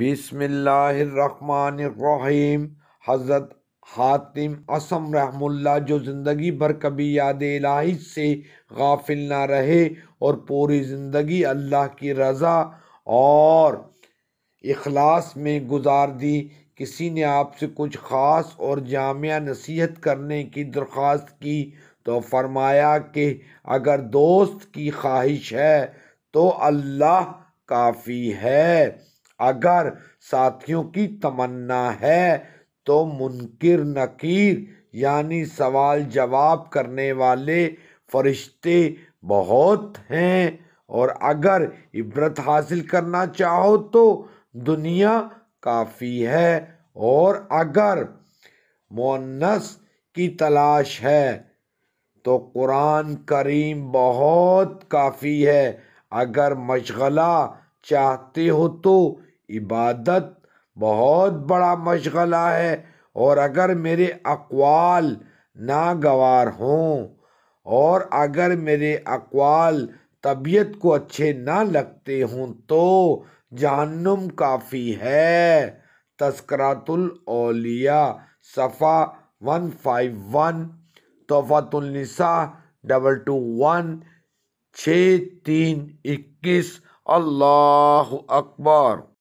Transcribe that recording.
बिसमीम हज़रत हातिम असम रहमुल्ला जो ज़िंदगी भर कभी याद इलाही से गाफिल ना रहे और पूरी ज़िंदगी अल्लाह की रज़ा और इखलास में गुजार दी किसी ने आपसे कुछ ख़ास और जामिया नसीहत करने की दरख्वास्त की तो फरमाया कि अगर दोस्त की ख्वाहिश है तो अल्लाह काफ़ी है अगर साथियों की तमन्ना है तो मुनकर नकीर यानी सवाल जवाब करने वाले फरिश्ते बहुत हैं और अगर इबरत हासिल करना चाहो तो दुनिया काफ़ी है और अगर मुन्नस की तलाश है तो कुरान करीम बहुत काफ़ी है अगर मशगला चाहते हो तो इबादत बहुत बड़ा मशगला है और अगर मेरे अकवाल नागवार हों और अगर मेरे अकवाल तबीयत को अच्छे ना लगते हों तो जहन्नुम काफ़ी है तस्करातुल सफ़ा वन फाइव वन तोहफ़ातुलनसा डबल टू वन छः तीन इक्कीस الله أكبر